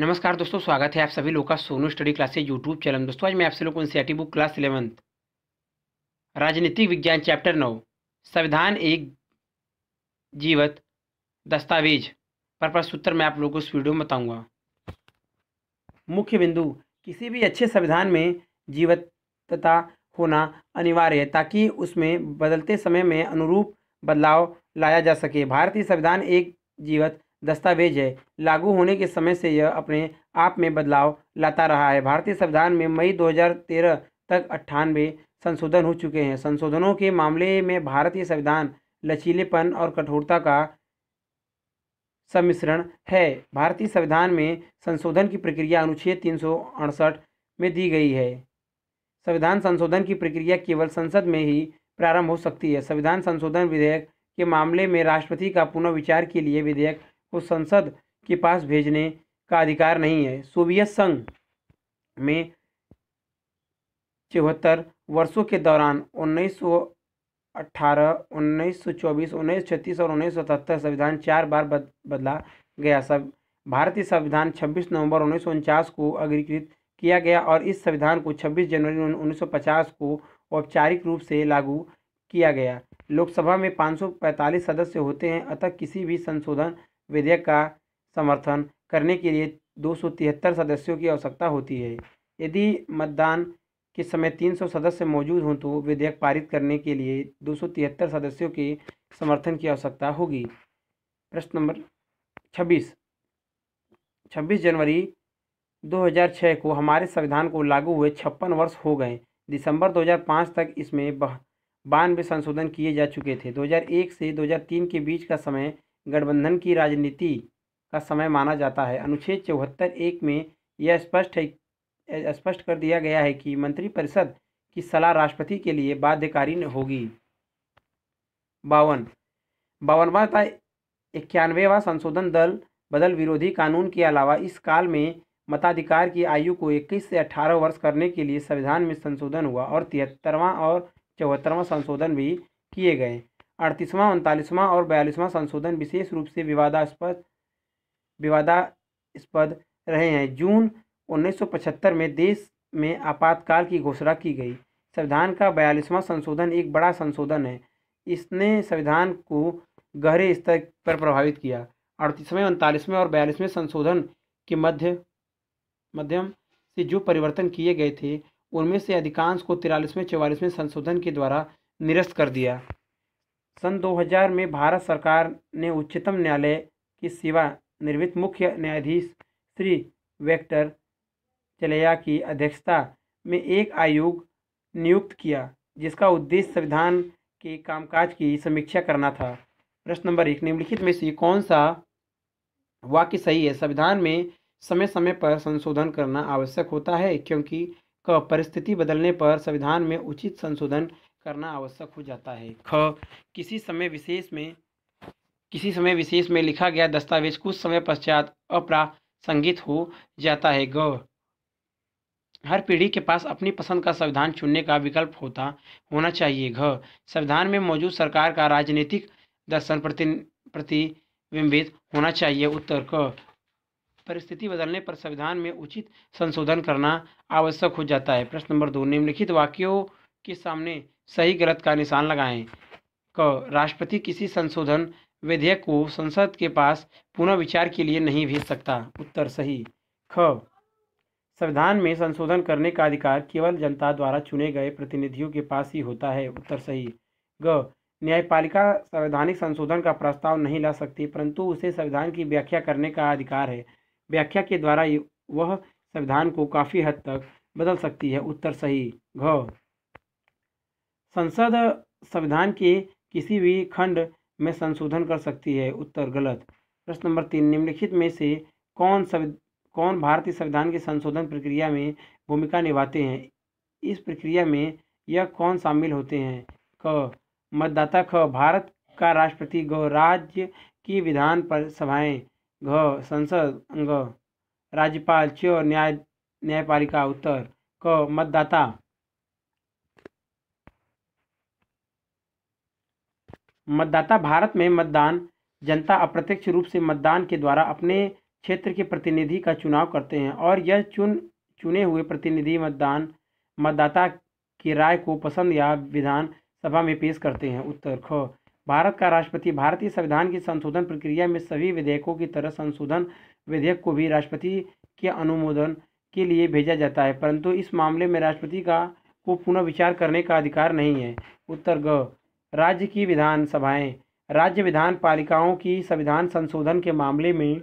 नमस्कार दोस्तों स्वागत है आप सभी लोग का Sonu study classes YouTube channel दोस्तों आज मैं आप सभी लोग एनसीईआरटी बुक क्लास इलेवंथ राजनीतिक विज्ञान चैप्टर नौ संविधान एक जीवत दस्तावेज पर प्रश्न उत्तर मैं आप लोगों को इस वीडियो में बताऊंगा मुख्य बिंदु किसी भी अच्छे संविधान में जीवतता होना अनिवार्य है ताकि उसमें बदलते समय में अनुरूप बदलाव लाया जा सके भारतीय संविधान एक जीवत दस्तावेज है लागू होने के समय से यह अपने आप में बदलाव लाता रहा है भारतीय संविधान में मई 2013 तक अट्ठानवे संशोधन हो चुके हैं संशोधनों के मामले में भारतीय संविधान लचीलेपन और कठोरता का सम्मिश्रण है भारतीय संविधान में संशोधन की प्रक्रिया अनुच्छेद तीन में दी गई है संविधान संशोधन की प्रक्रिया केवल संसद में ही प्रारंभ हो सकती है संविधान संशोधन विधेयक के मामले में राष्ट्रपति का पुनर्विचार के लिए विधेयक को संसद के पास भेजने का अधिकार नहीं है सोवियत संघ में चौहत्तर वर्षों के दौरान उन्नीस उन्नीस सौ सौ चौबीस उन्नीस सौ छत्तीस और उन्नीस सौ सतहत्तर संविधान चार बार बद, बदला गया सब भारतीय संविधान छब्बीस नवंबर उन्नीस सौ उनचास को अग्रीकृत किया गया और इस संविधान को छब्बीस जनवरी उन्नीस सौ पचास को औपचारिक रूप से लागू किया गया लोकसभा में पाँच सौ पैंतालीस सदस्य होते हैं अतः किसी भी संशोधन विधेयक का समर्थन करने के लिए दो सदस्यों की आवश्यकता होती है यदि मतदान के समय 300 सदस्य मौजूद हों तो विधेयक पारित करने के लिए दो सदस्यों के समर्थन की आवश्यकता होगी प्रश्न नंबर 26 26 जनवरी 2006 को हमारे संविधान को लागू हुए छप्पन वर्ष हो गए दिसंबर 2005 तक इसमें बानवे संशोधन किए जा चुके थे 2001 से 2003 के बीच का समय गठबंधन की राजनीति का समय माना जाता है अनुच्छेद चौहत्तर एक में यह स्पष्ट है स्पष्ट कर दिया गया है कि मंत्रिपरिषद की सलाह राष्ट्रपति के लिए बाध्यकारी होगी बावन बावनवा तथा इक्यानवेवा संशोधन दल बदल विरोधी कानून के अलावा इस काल में मताधिकार की आयु को 21 से 18 वर्ष करने के लिए संविधान में संशोधन हुआ और तिहत्तरवां और चौहत्तरवां संशोधन भी किए गए अड़तीसवां उनतालीसवां और बयालीसवां संशोधन विशेष रूप से विवादास्पद विवादास्पद रहे हैं जून 1975 में देश में आपातकाल की घोषणा की गई संविधान का बयालीसवां संशोधन एक बड़ा संशोधन है इसने संविधान को गहरे स्तर पर प्रभावित किया अड़तीसवें उनतालीसवें और बयालीसवें संशोधन के मध्य मध्यम से जो परिवर्तन किए गए थे उनमें से अधिकांश को तिरालीसवें चौवालीसवें संशोधन के द्वारा निरस्त कर दिया सन 2000 में भारत सरकार ने उच्चतम न्यायालय की सेवा निर्मित मुख्य न्यायाधीश श्री वेक्टर चलेया की अध्यक्षता में एक आयोग नियुक्त किया जिसका उद्देश्य संविधान के कामकाज की समीक्षा करना था प्रश्न नंबर एक निम्नलिखित में से कौन सा वाक्य सही है संविधान में समय समय पर संशोधन करना आवश्यक होता है क्योंकि क परिस्थिति बदलने पर संविधान में उचित संशोधन करना आवश्यक हो जाता है ख किसी समय विशेष में किसी समय विशेष में लिखा गया दस्तावेज कुछ समय पश्चात अप्रासंगित हो जाता है ग हर पीढ़ी के पास अपनी पसंद का संविधान चुनने का विकल्प होता होना चाहिए घ संविधान में मौजूद सरकार का राजनीतिक दर्शन प्रति प्रतिबिंबित होना चाहिए उत्तर क परिस्थिति बदलने पर संविधान में उचित संशोधन करना आवश्यक हो जाता है प्रश्न नंबर दो निम्नलिखित वाक्यों के सामने सही गलत का निशान लगाएं क राष्ट्रपति किसी संशोधन विधेयक को संसद के पास पुनः विचार के लिए नहीं भेज सकता उत्तर सही ख संविधान में संशोधन करने का अधिकार केवल जनता द्वारा चुने गए प्रतिनिधियों के पास ही होता है उत्तर सही ग न्यायपालिका संवैधानिक संशोधन का प्रस्ताव नहीं ला सकती परंतु उसे संविधान की व्याख्या करने का अधिकार है व्याख्या के द्वारा वह संविधान को काफ़ी हद तक बदल सकती है उत्तर सही घ संसद संविधान के किसी भी खंड में संशोधन कर सकती है उत्तर गलत प्रश्न नंबर तीन निम्नलिखित में से कौन संवि कौन भारतीय संविधान की संशोधन प्रक्रिया में भूमिका निभाते हैं इस प्रक्रिया में यह कौन शामिल होते हैं क मतदाता ख भारत का राष्ट्रपति ग राज्य की विधान पर सभाएं घ संसद ग राज्यपाल च न्याय न्यायपालिका उत्तर क मतदाता मतदाता भारत में मतदान जनता अप्रत्यक्ष रूप से मतदान के द्वारा अपने क्षेत्र के प्रतिनिधि का चुनाव करते हैं और यह चुन चुने हुए प्रतिनिधि मतदान मतदाता की राय को पसंद या विधान सभा में पेश करते हैं उत्तर ख भारत का राष्ट्रपति भारतीय संविधान की संशोधन प्रक्रिया में सभी विधेयकों की तरह संशोधन विधेयक को भी राष्ट्रपति के अनुमोदन के लिए भेजा जाता है परंतु इस मामले में राष्ट्रपति का को पुनः विचार करने का अधिकार नहीं है उत्तर ग राज्य की विधानसभाएं राज्य विधान पालिकाओं की संविधान संशोधन के मामले में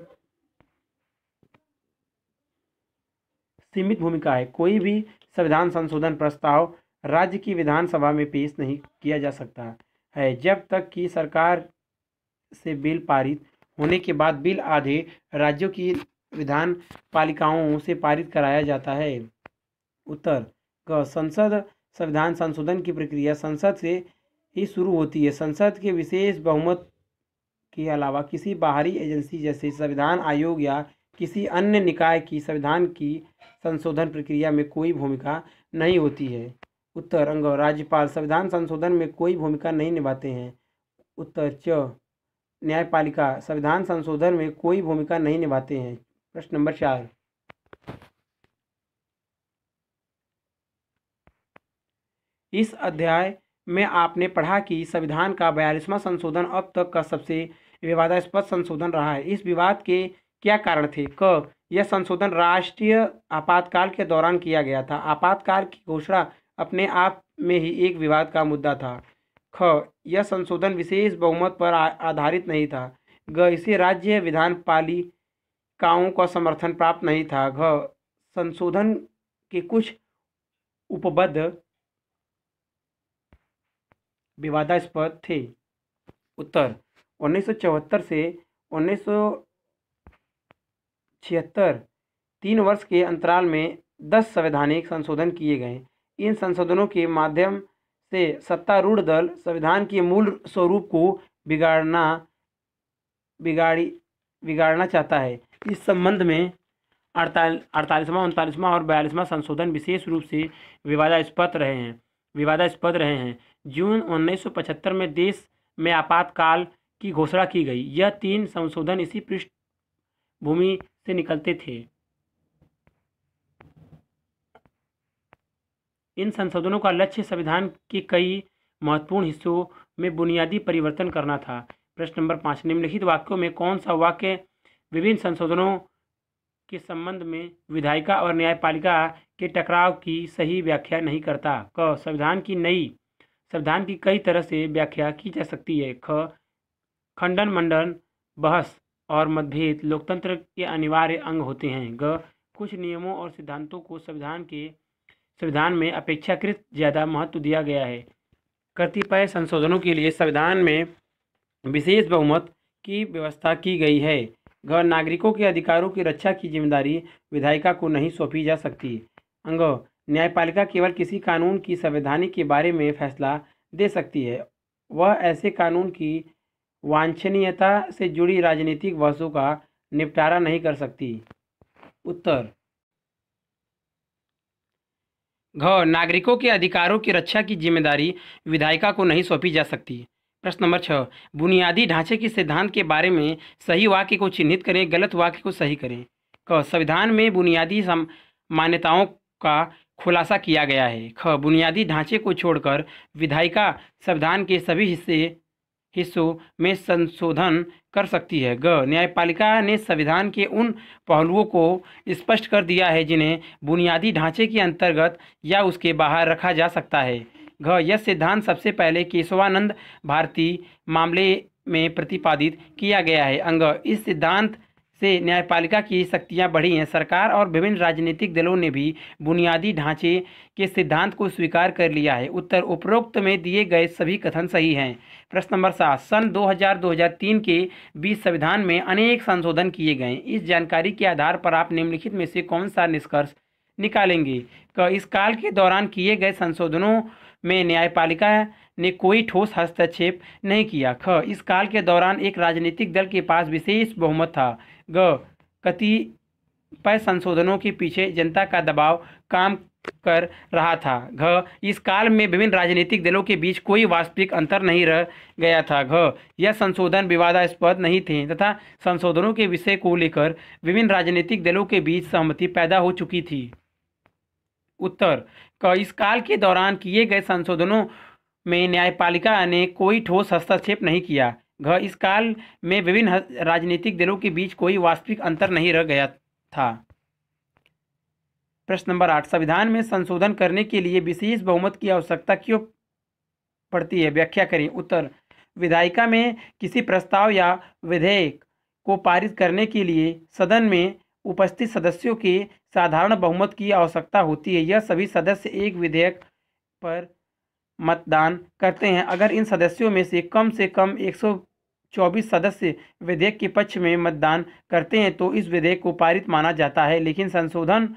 सीमित भूमिका है कोई भी संविधान संशोधन प्रस्ताव राज्य की विधानसभा में पेश नहीं किया जा सकता है जब तक कि सरकार से बिल पारित होने के बाद बिल आधे राज्यों की विधान पालिकाओं से पारित कराया जाता है उत्तर ग संसद संविधान संशोधन की प्रक्रिया संसद से ही शुरू होती है संसद के विशेष बहुमत के अलावा किसी बाहरी एजेंसी जैसे संविधान आयोग या किसी अन्य निकाय की संविधान की संशोधन प्रक्रिया में कोई भूमिका नहीं होती है उत्तर अंग राज्यपाल संविधान संशोधन में कोई भूमिका नहीं निभाते हैं उत्तर च न्यायपालिका संविधान संशोधन में कोई भूमिका नहीं निभाते हैं प्रश्न नंबर चार इस अध्याय में आपने पढ़ा कि संविधान का बयालीसवां संशोधन अब तक का सबसे विवादास्पद संशोधन रहा है इस विवाद के क्या कारण थे क यह संशोधन राष्ट्रीय आपातकाल के दौरान किया गया था आपातकाल की घोषणा अपने आप में ही एक विवाद का मुद्दा था ख यह संशोधन विशेष बहुमत पर आधारित नहीं था ग इसे राज्य विधान पालिकाओं का समर्थन प्राप्त नहीं था घ संशोधन के कुछ उपबद्ध विवादास्पद थे उत्तर उन्नीस से उन्नीस तीन वर्ष के अंतराल में दस संवैधानिक संशोधन किए गए इन संशोधनों के माध्यम से सत्तारूढ़ दल संविधान के मूल स्वरूप को बिगाड़ना बिगाड़ी बिगाड़ना चाहता है इस संबंध में अड़ताल अड़तालीसवां उनतालीसवां और बयालीसवां संशोधन विशेष रूप से विवादास्पद रहे हैं विवादास्पद रहे हैं जून 1975 में देश में आपातकाल की घोषणा की गई यह तीन संशोधन इसी पृष्ठभूमि से निकलते थे इन संशोधनों का लक्ष्य संविधान के कई महत्वपूर्ण हिस्सों में बुनियादी परिवर्तन करना था प्रश्न नंबर पाँच निम्नलिखित वाक्यों में कौन सा वाक्य विभिन्न संशोधनों के संबंध में विधायिका और न्यायपालिका के टकराव की सही व्याख्या नहीं करता क संविधान की नई संविधान की कई तरह से व्याख्या की जा सकती है ख खंडन मंडन बहस और मतभेद लोकतंत्र के अनिवार्य अंग होते हैं ग कुछ नियमों और सिद्धांतों को संविधान के संविधान में अपेक्षाकृत ज़्यादा महत्व दिया गया है कतिपय संशोधनों के लिए संविधान में विशेष बहुमत की व्यवस्था की गई है ग नागरिकों के अधिकारों की रक्षा की जिम्मेदारी विधायिका को नहीं सौंपी जा सकती अंग न्यायपालिका केवल किसी कानून की संवैधानिक के बारे में फैसला दे सकती है वह ऐसे कानून की वांछनीयता से जुड़ी राजनीतिक बहसों का निपटारा नहीं कर सकती उत्तर घ नागरिकों के अधिकारों की रक्षा की जिम्मेदारी विधायिका को नहीं सौंपी जा सकती प्रश्न नंबर छः बुनियादी ढांचे के सिद्धांत के बारे में सही वाक्य को चिन्हित करें गलत वाक्य को सही करें क संविधान में बुनियादी मान्यताओं का खुलासा किया गया है ख बुनियादी ढांचे को छोड़कर विधायिका संविधान के सभी हिस्से हिस्सों में संशोधन कर सकती है ग न्यायपालिका ने संविधान के उन पहलुओं को स्पष्ट कर दिया है जिन्हें बुनियादी ढांचे के अंतर्गत या उसके बाहर रखा जा सकता है घ यह सिद्धांत सबसे पहले केशवानंद भारती मामले में प्रतिपादित किया गया है अंग इस सिद्धांत से न्यायपालिका की शक्तियां बढ़ी हैं सरकार और विभिन्न राजनीतिक दलों ने भी बुनियादी ढांचे के सिद्धांत को स्वीकार कर लिया है उत्तर उपरोक्त में दिए गए सभी कथन सही हैं प्रश्न नंबर सात सन 2000-2003 के बीच संविधान में अनेक संशोधन किए गए इस जानकारी के आधार पर आप निम्नलिखित में से कौन सा निष्कर्ष निकालेंगे का इस काल के दौरान किए गए संशोधनों में न्यायपालिका ने कोई ठोस हस्तक्षेप नहीं किया ख इस काल के दौरान एक राजनीतिक दल के पास विशेष बहुमत था ग कतिपय संशोधनों के पीछे जनता का दबाव काम कर रहा था घ इस काल में विभिन्न राजनीतिक दलों के बीच कोई वास्तविक अंतर नहीं रह गया था घ यह संशोधन विवादास्पद नहीं थे तथा संशोधनों के विषय को लेकर विभिन्न राजनीतिक दलों के बीच सहमति पैदा हो चुकी थी उत्तर क इस काल के दौरान किए गए संशोधनों में न्यायपालिका ने कोई ठोस हस्तक्षेप नहीं किया घ इस काल में विभिन्न राजनीतिक दलों के बीच कोई वास्तविक अंतर नहीं रह गया था प्रश्न नंबर आठ संविधान में संशोधन करने के लिए विशेष बहुमत की आवश्यकता क्यों पड़ती है व्याख्या करें उत्तर विधायिका में किसी प्रस्ताव या विधेयक को पारित करने के लिए सदन में उपस्थित सदस्यों के साधारण बहुमत की आवश्यकता होती है यह सभी सदस्य एक विधेयक पर मतदान करते हैं अगर इन सदस्यों में से कम से कम 124 सदस्य विधेयक के पक्ष में मतदान करते हैं तो इस विधेयक को पारित माना जाता है लेकिन संशोधन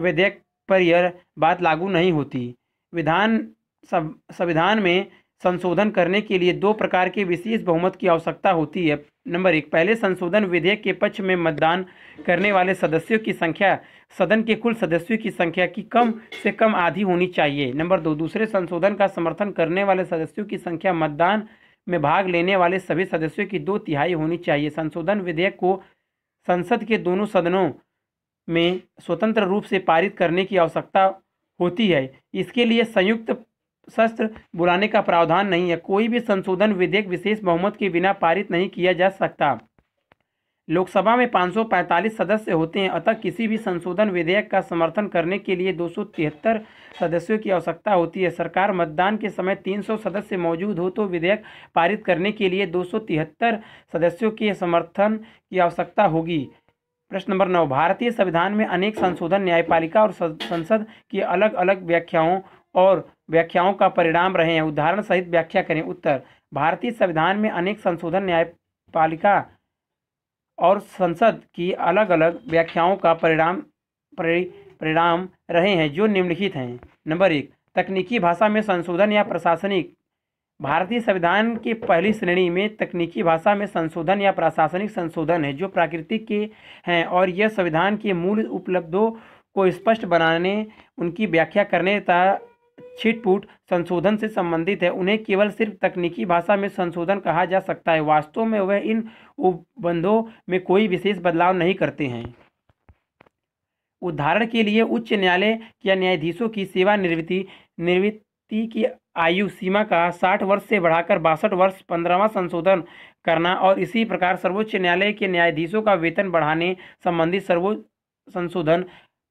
विधेयक पर यह बात लागू नहीं होती विधान संविधान में संशोधन करने के लिए दो प्रकार के विशेष बहुमत की आवश्यकता होती है नंबर एक पहले संशोधन विधेयक के पक्ष में मतदान करने वाले सदस्यों की संख्या सदन के कुल सदस्यों की संख्या की कम से कम आधी होनी चाहिए नंबर दो दूसरे संशोधन का समर्थन करने वाले सदस्यों की संख्या मतदान में भाग लेने वाले सभी सदस्यों की दो तिहाई होनी चाहिए संशोधन विधेयक को संसद के दोनों सदनों में स्वतंत्र रूप से पारित करने की आवश्यकता होती है इसके लिए संयुक्त शस्त्र बुलाने का प्रावधान नहीं है कोई भी संशोधन विधेयक विशेष बहुमत के बिना पारित नहीं किया जा सकता लोकसभा में 545 सदस्य होते हैं अतः किसी भी संशोधन विधेयक का समर्थन करने के लिए दो सदस्यों की आवश्यकता होती है सरकार मतदान के समय 300 सदस्य मौजूद हो तो विधेयक पारित करने के लिए दो सदस्यों के समर्थन की आवश्यकता होगी प्रश्न नंबर नौ भारतीय संविधान में अनेक संशोधन न्यायपालिका और संसद की अलग अलग व्याख्याओं और व्याख्याओं का परिणाम रहे हैं उदाहरण सहित व्याख्या करें उत्तर भारतीय संविधान में अनेक संशोधन न्यायपालिका और संसद की अलग अलग व्याख्याओं का परिणाम परिणाम रहे हैं जो निम्नलिखित हैं नंबर एक तकनीकी भाषा में संशोधन या प्रशासनिक भारतीय संविधान की पहली श्रेणी में तकनीकी भाषा में संशोधन या प्रशासनिक संशोधन है जो प्राकृतिक के हैं और यह संविधान के मूल उपलब्धों को स्पष्ट बनाने उनकी व्याख्या करने तथा छिटपुट संशोधन से संबंधित है उन्हें केवल सिर्फ तकनीकी भाषा में संशोधन कहा जा सकता है वास्तव में वह इन उपबंधों में कोई विशेष बदलाव नहीं करते हैं उदाहरण के लिए उच्च न्यायालय या न्यायाधीशों की सेवानिवृत्ति निवृत्ति की आयु सीमा का 60 वर्ष से बढ़ाकर बासठ वर्ष पंद्रहवा संशोधन करना और इसी प्रकार सर्वोच्च न्यायालय के न्यायाधीशों का वेतन बढ़ाने संबंधी सर्वोच्च संशोधन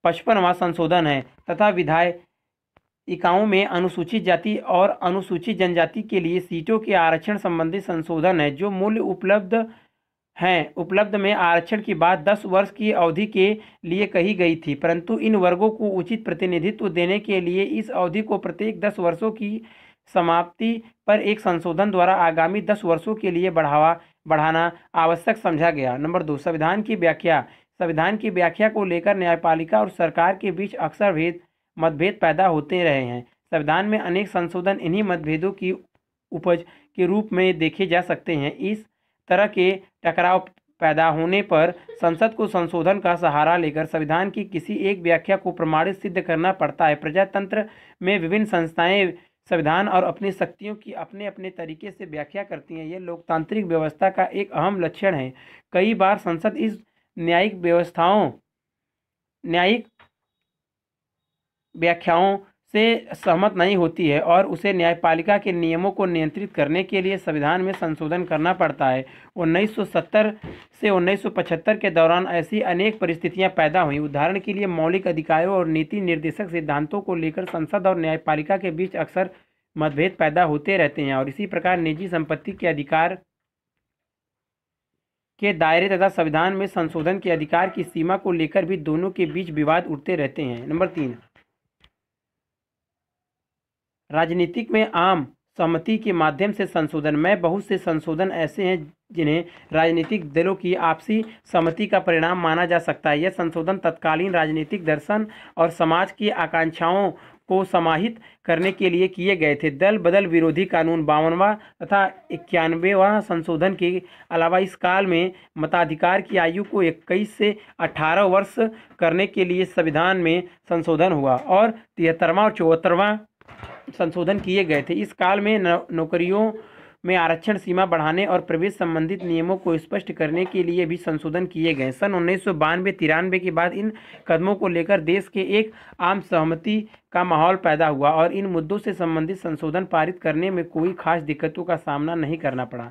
पचपनवा संशोधन है तथा विधायक इकाओं में अनुसूचित जाति और अनुसूचित जनजाति के लिए सीटों के आरक्षण संबंधी संशोधन है जो मूल्य उपलब्ध हैं उपलब्ध में आरक्षण की बात दस वर्ष की अवधि के लिए कही गई थी परंतु इन वर्गों को उचित प्रतिनिधित्व देने के लिए इस अवधि को प्रत्येक दस वर्षों की समाप्ति पर एक संशोधन द्वारा आगामी दस वर्षों के लिए बढ़ावा बढ़ाना आवश्यक समझा गया नंबर दो संविधान की व्याख्या संविधान की व्याख्या को लेकर न्यायपालिका और सरकार के बीच अक्सर भेद मतभेद पैदा होते रहे हैं संविधान में अनेक संशोधन इन्हीं मतभेदों की उपज के रूप में देखे जा सकते हैं इस तरह के टकराव पैदा होने पर संसद को संशोधन का सहारा लेकर संविधान की किसी एक व्याख्या को प्रमाणित सिद्ध करना पड़ता है प्रजातंत्र में विभिन्न संस्थाएं संविधान और अपनी शक्तियों की अपने अपने तरीके से व्याख्या करती हैं यह लोकतांत्रिक व्यवस्था का एक अहम लक्षण है कई बार संसद इस न्यायिक व्यवस्थाओं न्यायिक व्याख्याओं से सहमत नहीं होती है और उसे न्यायपालिका के नियमों को नियंत्रित करने के लिए संविधान में संशोधन करना पड़ता है 1970 से 1975 के दौरान ऐसी अनेक परिस्थितियां पैदा हुई उदाहरण के लिए मौलिक अधिकारों और नीति निर्देशक सिद्धांतों को लेकर संसद और न्यायपालिका के बीच अक्सर मतभेद पैदा होते रहते हैं और इसी प्रकार निजी संपत्ति के अधिकार के दायरे तथा संविधान में संशोधन के अधिकार की सीमा को लेकर भी दोनों के बीच विवाद उठते रहते हैं नंबर तीन राजनीतिक में आम सहमति के माध्यम से संशोधन में बहुत से संशोधन ऐसे हैं जिन्हें राजनीतिक दलों की आपसी सहमति का परिणाम माना जा सकता है यह संशोधन तत्कालीन राजनीतिक दर्शन और समाज की आकांक्षाओं को समाहित करने के लिए किए गए थे दल बदल विरोधी कानून बावनवा तथा इक्यानवेवा संशोधन के अलावा इस काल में मताधिकार की आयु को इक्कीस से अठारह वर्ष करने के लिए संविधान में संशोधन हुआ और तिहत्तरवा और चौहत्तरवा संशोधन किए गए थे इस काल में नौकरियों में आरक्षण सीमा बढ़ाने और प्रवेश संबंधित नियमों को स्पष्ट करने के लिए भी संशोधन किए गए सन उन्नीस सौ तिरानवे के बाद इन कदमों को लेकर देश के एक आम सहमति का माहौल पैदा हुआ और इन मुद्दों से संबंधित संशोधन पारित करने में कोई खास दिक्कतों का सामना नहीं करना पड़ा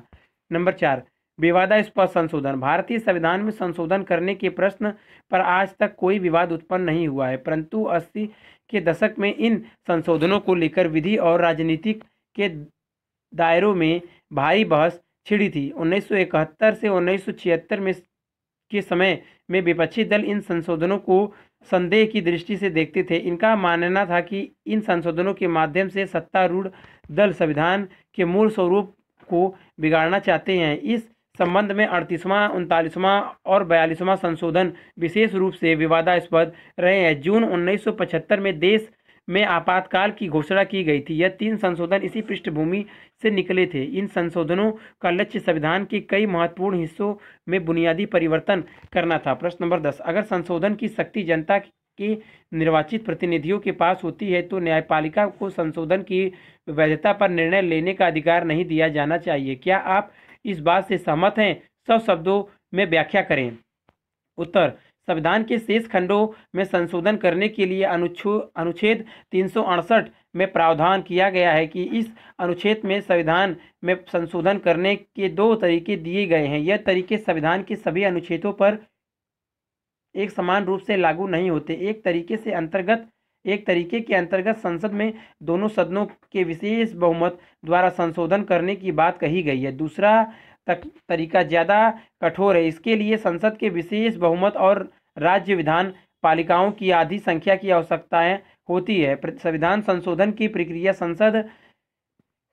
नंबर चार विवादास्पद संशोधन भारतीय संविधान में संशोधन करने के प्रश्न पर आज तक कोई विवाद उत्पन्न नहीं हुआ है परंतु अस्सी के दशक में इन संशोधनों को लेकर विधि और राजनीतिक के दायरों में भारी बहस छिड़ी थी 1971 से 1976 में के समय में विपक्षी दल इन संशोधनों को संदेह की दृष्टि से देखते थे इनका मानना था कि इन संशोधनों के माध्यम से सत्तारूढ़ दल संविधान के मूल स्वरूप को बिगाड़ना चाहते हैं इस संबंध में अड़तीसवां उनतालीसवां और बयालीसवां संशोधन विशेष रूप से विवादास्पद रहे हैं जून 1975 में देश में आपातकाल की घोषणा की गई थी यह तीन संशोधन इसी पृष्ठभूमि से निकले थे इन संशोधनों का लक्ष्य संविधान के कई महत्वपूर्ण हिस्सों में बुनियादी परिवर्तन करना था प्रश्न नंबर दस अगर संशोधन की शक्ति जनता के निर्वाचित प्रतिनिधियों के पास होती है तो न्यायपालिका को संशोधन की वैधता पर निर्णय लेने का अधिकार नहीं दिया जाना चाहिए क्या आप इस बात से सहमत हैं सब शब्दों में व्याख्या करें उत्तर संविधान के शेष खंडों में संशोधन करने के लिए अनुच्छो अनुच्छेद तीन में प्रावधान किया गया है कि इस अनुच्छेद में संविधान में संशोधन करने के दो तरीके दिए गए हैं यह तरीके संविधान के सभी अनुच्छेदों पर एक समान रूप से लागू नहीं होते एक तरीके से अंतर्गत एक तरीके के अंतर्गत संसद में दोनों सदनों के विशेष बहुमत द्वारा संशोधन करने की बात कही गई है दूसरा तक, तरीका ज़्यादा कठोर है इसके लिए संसद के विशेष बहुमत और राज्य विधान पालिकाओं की आधी संख्या की आवश्यकताएँ होती है संविधान संशोधन की प्रक्रिया संसद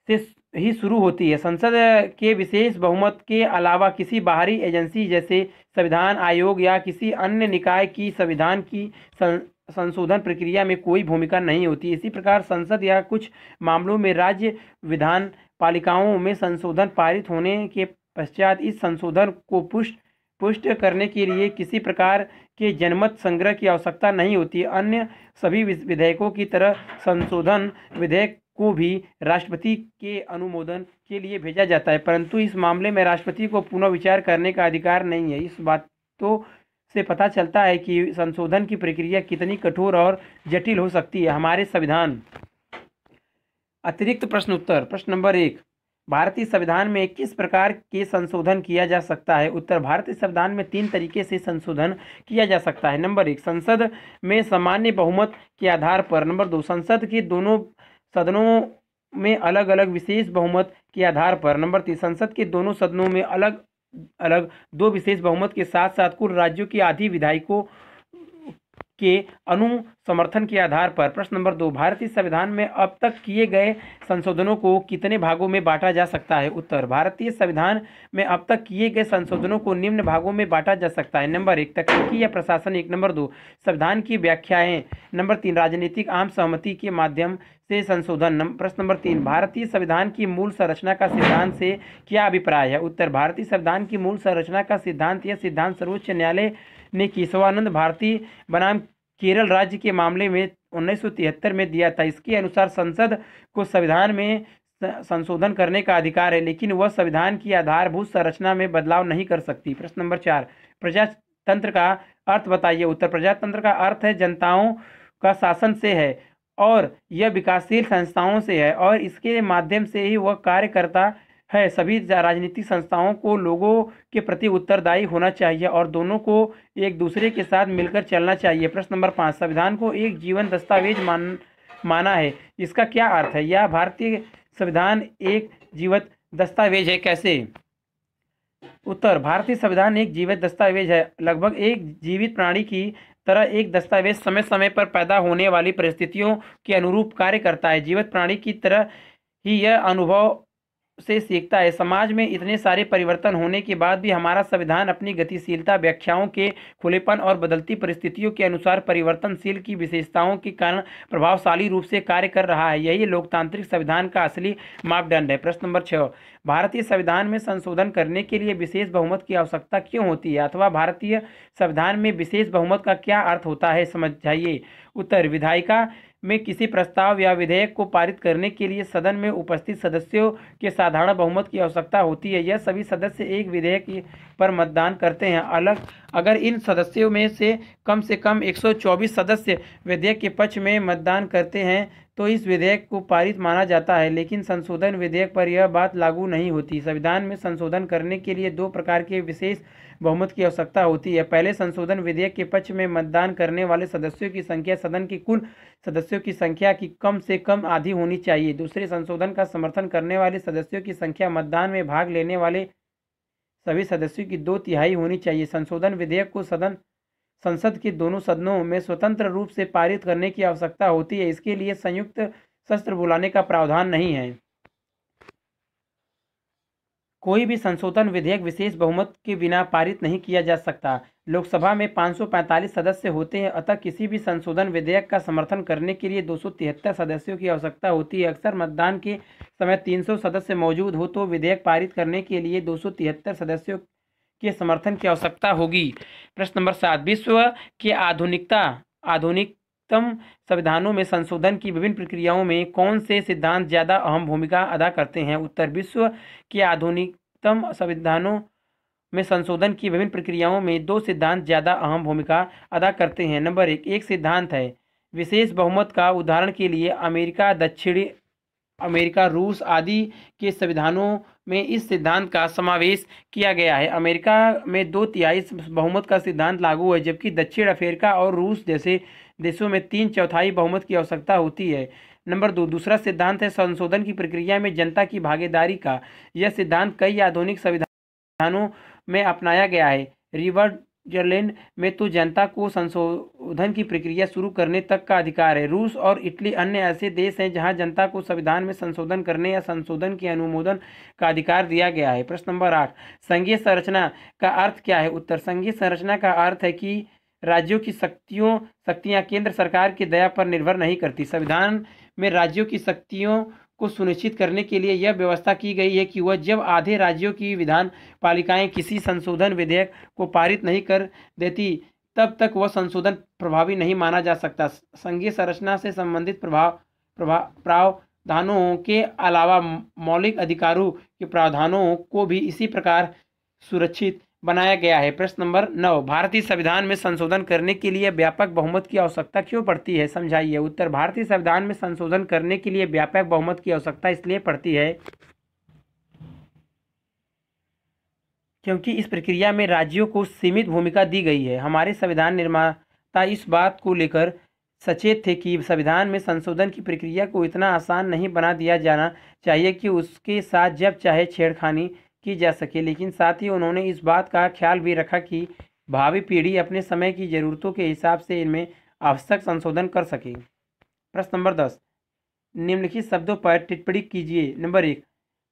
से ही शुरू होती है संसद के विशेष बहुमत के अलावा किसी बाहरी एजेंसी जैसे संविधान आयोग या किसी अन्य निकाय की संविधान की सं... संशोधन प्रक्रिया में कोई भूमिका नहीं होती इसी प्रकार संसद या कुछ मामलों में राज्य विधान पालिकाओं में संशोधन पारित होने के पश्चात इस संशोधन को पुष्ट पुष्ट करने के लिए किसी प्रकार के जनमत संग्रह की आवश्यकता नहीं होती अन्य सभी विधेयकों की तरह संशोधन विधेयक को भी राष्ट्रपति के अनुमोदन के लिए भेजा जाता है परंतु इस मामले में राष्ट्रपति को पुनः विचार करने का अधिकार नहीं है इस बात तो से पता चलता है कि संशोधन की प्रक्रिया कितनी कठोर और जटिल हो सकती है हमारे संविधान अतिरिक्त प्रश्न उत्तर प्रश्न नंबर एक भारतीय संविधान में किस प्रकार के संशोधन किया जा सकता है उत्तर भारतीय संविधान में तीन तरीके से संशोधन किया जा सकता है नंबर एक संसद में सामान्य बहुमत के आधार पर नंबर दो संसद के दोनों सदनों में अलग अलग विशेष बहुमत के आधार पर नंबर तीन संसद के दोनों सदनों में अलग अलग दो विशेष बहुमत के साथ साथ कुल राज्यों की आधी विधायकों के अनुसमर्थन के आधार पर प्रश्न नंबर दो भारतीय संविधान में अब तक किए गए संशोधनों को कितने भागों में बांटा जा सकता है उत्तर भारतीय संविधान में अब तक किए गए संशोधनों को निम्न भागों में बांटा जा सकता है नंबर एक तकनीकी या प्रशासनिक नंबर दो संविधान की व्याख्याएं नंबर तीन राजनीतिक आम सहमति के माध्यम से संशोधन प्रश्न नंबर तीन भारतीय संविधान की मूल संरचना का सिद्धांत से क्या अभिप्राय है उत्तर भारतीय संविधान की मूल संरचना का सिद्धांत यह सिद्धांत सर्वोच्च न्यायालय ने केशवानंद भारती बनाम केरल राज्य के मामले में 1973 में दिया था इसके अनुसार संसद को संविधान में संशोधन करने का अधिकार है लेकिन वह संविधान की आधारभूत संरचना में बदलाव नहीं कर सकती प्रश्न नंबर चार प्रजातंत्र का अर्थ बताइए उत्तर प्रजातंत्र का अर्थ है जनताओं का शासन से है और यह विकासशील संस्थाओं से है और इसके माध्यम से ही वह कार्यकर्ता है सभी राजनीतिक संस्थाओं को लोगों के प्रति उत्तरदायी होना चाहिए और दोनों को एक दूसरे के साथ मिलकर चलना चाहिए प्रश्न नंबर पाँच संविधान को एक जीवन दस्तावेज मान माना है इसका क्या अर्थ है यह भारतीय संविधान एक जीवित दस्तावेज है कैसे उत्तर भारतीय संविधान एक जीवित दस्तावेज है लगभग एक जीवित प्राणी की तरह एक दस्तावेज समय समय पर पैदा होने वाली परिस्थितियों के अनुरूप कार्य करता है जीवित प्राणी की तरह ही यह अनुभव से सीखता है समाज में इतने सारे परिवर्तन होने के बाद भी हमारा संविधान अपनी गतिशीलता व्याख्याओं के खुलेपन और बदलती परिस्थितियों के अनुसार परिवर्तनशील की विशेषताओं के कारण प्रभावशाली रूप से कार्य कर रहा है यही लोकतांत्रिक संविधान का असली मापदंड है प्रश्न नंबर छः भारतीय संविधान में संशोधन करने के लिए विशेष बहुमत की आवश्यकता क्यों होती है अथवा भारतीय संविधान में विशेष बहुमत का क्या अर्थ होता है समझाइए उत्तर विधायिका में किसी प्रस्ताव या विधेयक को पारित करने के लिए सदन में उपस्थित सदस्यों के साधारण बहुमत की आवश्यकता होती है यह सभी सदस्य एक विधेयक पर मतदान करते हैं अलग अगर इन सदस्यों में से कम से कम 124 सदस्य विधेयक के पक्ष में मतदान करते हैं तो इस विधेयक को पारित माना जाता है लेकिन संशोधन विधेयक पर यह बात लागू नहीं होती संविधान में संशोधन करने के लिए दो प्रकार के विशेष बहुमत की आवश्यकता होती है पहले संशोधन विधेयक के पक्ष में मतदान करने वाले सदस्यों की संख्या सदन की कुल सदस्यों की संख्या की कम से कम आधी होनी चाहिए दूसरे संशोधन का समर्थन करने वाले सदस्यों की संख्या मतदान में भाग लेने वाले सभी सदस्यों की दो तिहाई होनी चाहिए संशोधन विधेयक को सदन संसद के दोनों सदनों में स्वतंत्र रूप से पारित करने की आवश्यकता होती है इसके लिए संयुक्त सत्र बुलाने का प्रावधान नहीं है कोई भी संशोधन विधेयक विशेष बहुमत के बिना पारित नहीं किया जा सकता लोकसभा में 545 सदस्य होते हैं अतः किसी भी संशोधन विधेयक का समर्थन करने के लिए दो सदस्यों की आवश्यकता होती है अक्सर मतदान के समय 300 सदस्य मौजूद हो तो विधेयक पारित करने के लिए दो सदस्यों के समर्थन की आवश्यकता होगी प्रश्न नंबर सात विश्व की आधुनिकता आधुनिक तम संविधानों में संशोधन की विभिन्न प्रक्रियाओं में कौन से सिद्धांत ज़्यादा अहम भूमिका अदा करते हैं उत्तर विश्व के आधुनिकतम संविधानों में संशोधन की विभिन्न प्रक्रियाओं में दो सिद्धांत ज़्यादा अहम भूमिका अदा करते हैं नंबर एक एक सिद्धांत है विशेष बहुमत का उदाहरण के लिए अमेरिका दक्षिणी अमेरिका रूस आदि के संविधानों में इस सिद्धांत का समावेश किया गया है अमेरिका में दो तिहाई बहुमत का सिद्धांत लागू है जबकि दक्षिण अफ्रीका और रूस जैसे देशों में तीन चौथाई बहुमत की आवश्यकता होती है नंबर दो दूसरा सिद्धांत है संशोधन की प्रक्रिया में जनता की भागीदारी का यह सिद्धांत कई आधुनिक संविधानों में अपनाया गया है रिवर जर्लैंड में तो जनता को संशोधन की प्रक्रिया शुरू करने तक का अधिकार है रूस और इटली अन्य ऐसे देश हैं जहां जनता को संविधान में संशोधन करने या संशोधन के अनुमोदन का अधिकार दिया गया है प्रश्न नंबर आठ संघीय संरचना का अर्थ क्या है उत्तर संघीय संरचना का अर्थ है कि राज्यों की शक्तियों शक्तियां केंद्र सरकार की दया पर निर्भर नहीं करती संविधान में राज्यों की शक्तियों को सुनिश्चित करने के लिए यह व्यवस्था की गई है कि वह जब आधे राज्यों की विधान पालिकाएँ किसी संशोधन विधेयक को पारित नहीं कर देती तब तक वह संशोधन प्रभावी नहीं माना जा सकता संघीय संरचना से संबंधित प्रभाव प्रभाव प्रावधानों के अलावा मौलिक अधिकारों के प्रावधानों को भी इसी प्रकार सुरक्षित बनाया गया है प्रश्न नंबर नौ भारतीय संविधान में संशोधन करने के लिए व्यापक बहुमत की आवश्यकता क्यों पड़ती है समझाइए उत्तर भारतीय संविधान में संशोधन करने के लिए व्यापक बहुमत की आवश्यकता इसलिए पड़ती है क्योंकि इस प्रक्रिया में राज्यों को सीमित भूमिका दी गई है हमारे संविधान निर्माता इस बात को लेकर सचेत थे कि संविधान में संशोधन की प्रक्रिया को इतना आसान नहीं बना दिया जाना चाहिए कि उसके साथ जब चाहे छेड़खानी की जा सके लेकिन साथ ही उन्होंने इस बात का ख्याल भी रखा कि भावी पीढ़ी अपने समय की ज़रूरतों के हिसाब से इनमें आवश्यक संशोधन कर सके प्रश्न नंबर दस निम्नलिखित शब्दों पर टिप्पणी कीजिए नंबर एक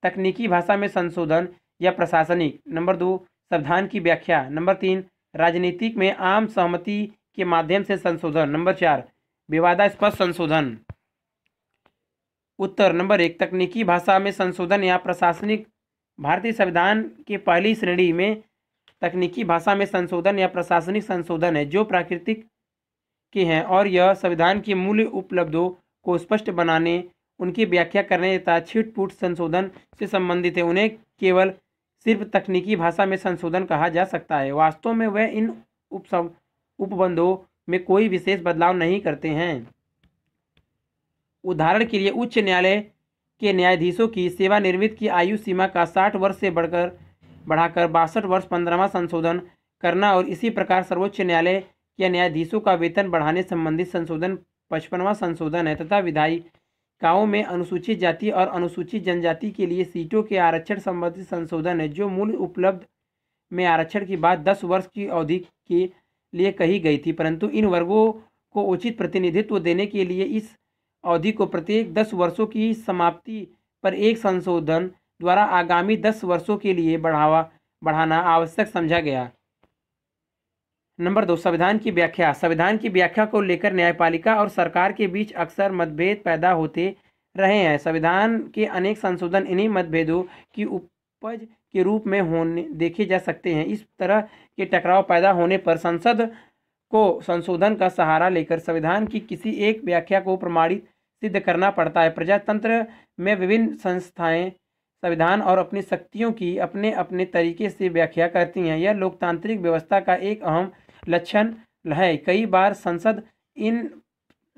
तकनीकी भाषा में संशोधन या प्रशासनिक नंबर दो संविधान की व्याख्या नंबर तीन राजनीतिक में आम सहमति के माध्यम से संशोधन नंबर चार विवादास्पद संशोधन उत्तर नंबर एक तकनीकी भाषा में संशोधन या प्रशासनिक भारतीय संविधान के पहली श्रेणी में तकनीकी भाषा में संशोधन या प्रशासनिक संशोधन है जो प्राकृतिक के हैं और यह संविधान की मूल उपलब्धों को स्पष्ट बनाने उनकी व्याख्या करने तथा छिटपुट संशोधन से संबंधित है उन्हें केवल सिर्फ तकनीकी भाषा में संशोधन कहा जा सकता है वास्तव में वह इन उपबंधों में कोई विशेष बदलाव नहीं करते हैं उदाहरण के लिए उच्च न्यायालय के न्यायाधीशों की सेवानिवृत्त की आयु सीमा का साठ वर्ष से बढ़कर बढ़ाकर बासठ वर्ष पंद्रहवा संशोधन करना और इसी प्रकार सर्वोच्च न्यायालय के न्यायाधीशों का वेतन बढ़ाने संबंधी संशोधन पचपनवा संशोधन है तथा विधायिकाओं में अनुसूचित जाति और अनुसूचित जनजाति के लिए सीटों के आरक्षण संबंधी संशोधन है जो मूल उपलब्ध में आरक्षण की बात दस वर्ष की अवधि के लिए कही गई थी परंतु इन वर्गों को उचित प्रतिनिधित्व देने के लिए इस अवधि को प्रत्येक दस वर्षों की समाप्ति पर एक संशोधन द्वारा आगामी दस वर्षों के लिए बढ़ावा बढ़ाना आवश्यक समझा गया नंबर दो संविधान की व्याख्या संविधान की व्याख्या को लेकर न्यायपालिका और सरकार के बीच अक्सर मतभेद पैदा होते रहे हैं संविधान के अनेक संशोधन इन्हीं मतभेदों की उपज के रूप में होने देखे जा सकते हैं इस तरह के टकराव पैदा होने पर संसद को संशोधन का सहारा लेकर संविधान की किसी एक व्याख्या को प्रमाणित सिद्ध करना पड़ता है प्रजातंत्र में विभिन्न संस्थाएं संविधान और अपनी शक्तियों की अपने अपने तरीके से व्याख्या करती हैं यह लोकतांत्रिक व्यवस्था का एक अहम लक्षण है कई बार संसद इन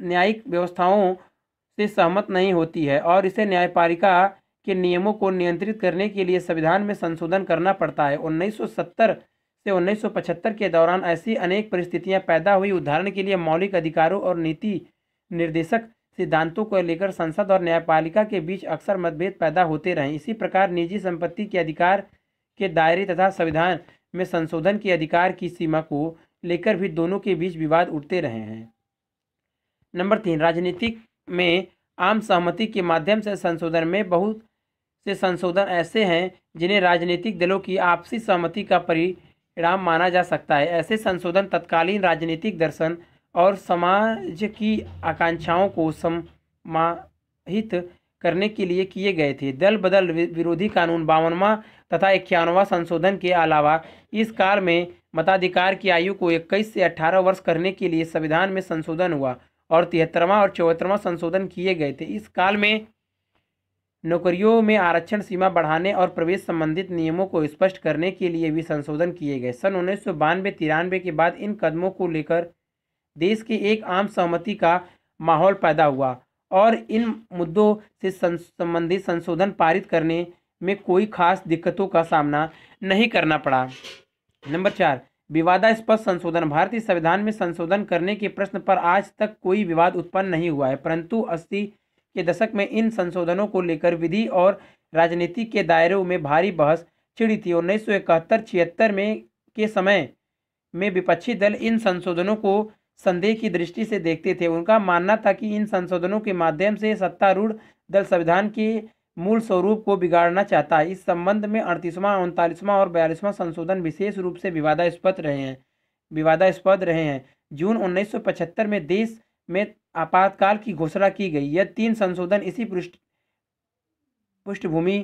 न्यायिक व्यवस्थाओं से सहमत नहीं होती है और इसे न्यायपालिका के नियमों को नियंत्रित करने के लिए संविधान में संशोधन करना पड़ता है 1970 से 1975 के दौरान ऐसी अनेक परिस्थितियां पैदा हुई उदाहरण के लिए मौलिक अधिकारों और नीति निर्देशक सिद्धांतों को लेकर संसद और न्यायपालिका के बीच अक्सर मतभेद पैदा होते रहे इसी प्रकार निजी संपत्ति के अधिकार के दायरे तथा संविधान में संशोधन के अधिकार की सीमा को लेकर भी दोनों के बीच विवाद उठते रहे हैं नंबर तीन राजनीतिक में आम सहमति के माध्यम से संशोधन में बहुत से संशोधन ऐसे हैं जिन्हें राजनीतिक दलों की आपसी सहमति का परिणाम माना जा सकता है ऐसे संशोधन तत्कालीन राजनीतिक दर्शन और समाज की आकांक्षाओं को समाहित करने के लिए किए गए थे दल बदल विरोधी कानून बावनवा तथा इक्यानवा संशोधन के अलावा इस काल में मताधिकार की आयु को 21 से 18 वर्ष करने के लिए संविधान में संशोधन हुआ और तिहत्तरवा और चौहत्तरवा संशोधन किए गए थे इस काल में नौकरियों में आरक्षण सीमा बढ़ाने और प्रवेश संबंधित नियमों को स्पष्ट करने के लिए भी संशोधन किए गए सन उन्नीस सौ के बाद इन कदमों को लेकर देश की एक आम सहमति का माहौल पैदा हुआ और इन मुद्दों से संबंधित संशोधन पारित करने में कोई खास दिक्कतों का सामना नहीं करना पड़ा नंबर चार विवादास्पद संशोधन भारतीय संविधान में संशोधन करने के प्रश्न पर आज तक कोई विवाद उत्पन्न नहीं हुआ है परंतु अस्सी के दशक में इन संशोधनों को लेकर विधि और राजनीति के दायरों में भारी बहस छिड़ी थी और उन्नीस सौ इकहत्तर छिहत्तर में के समय में विपक्षी दल इन संशोधनों को संदेह की दृष्टि से देखते थे उनका मानना था कि इन संशोधनों के माध्यम से सत्तारूढ़ दल संविधान के मूल स्वरूप को बिगाड़ना चाहता है इस संबंध में अड़तीसवां उनतालीसवां और बयालीसवां संशोधन विशेष रूप से विवादास्पद रहे हैं विवादास्पद रहे हैं जून उन्नीस में देश में आपातकाल की घोषणा की गई यह तीन संशोधन इसी पृष्ठ पृष्ठभूमि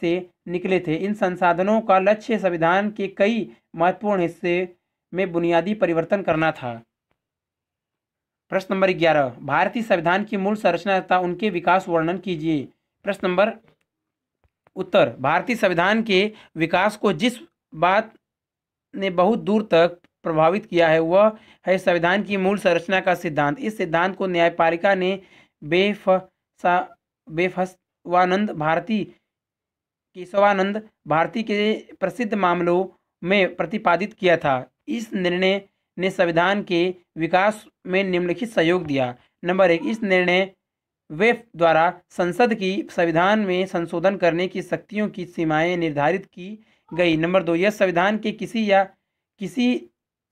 से निकले थे इन संसाधनों का लक्ष्य संविधान के कई महत्वपूर्ण हिस्से में बुनियादी परिवर्तन करना था प्रश्न नंबर ग्यारह भारतीय संविधान की मूल संरचना तथा उनके विकास वर्णन कीजिए प्रश्न नंबर उत्तर भारतीय संविधान के विकास को जिस बात ने बहुत दूर तक प्रभावित किया है वह है संविधान की मूल संरचना का सिद्धांत इस सिद्धांत को न्यायपालिका ने बेफसा बेफसवानंद भारती केशवानंद भारती के प्रसिद्ध मामलों में प्रतिपादित किया था इस निर्णय ने संविधान के विकास में निम्नलिखित सहयोग दिया नंबर एक इस निर्णय वेफ द्वारा संसद की संविधान में संशोधन करने की शक्तियों की सीमाएं निर्धारित की गई नंबर दो यह संविधान के किसी या किसी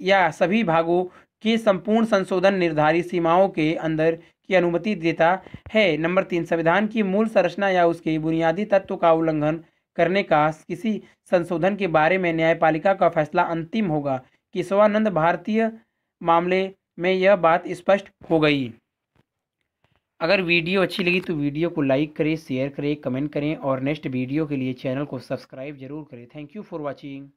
या सभी भागों के संपूर्ण संशोधन निर्धारित सीमाओं के अंदर की अनुमति देता है नंबर तीन संविधान की मूल संरचना या उसके बुनियादी तत्व का उल्लंघन करने का किसी संशोधन के बारे में न्यायपालिका का फैसला अंतिम होगा केशवानंद भारतीय मामले में यह बात स्पष्ट हो गई अगर वीडियो अच्छी लगी तो वीडियो को लाइक करें शेयर करें कमेंट करें और नेक्स्ट वीडियो के लिए चैनल को सब्सक्राइब जरूर करें थैंक यू फॉर वॉचिंग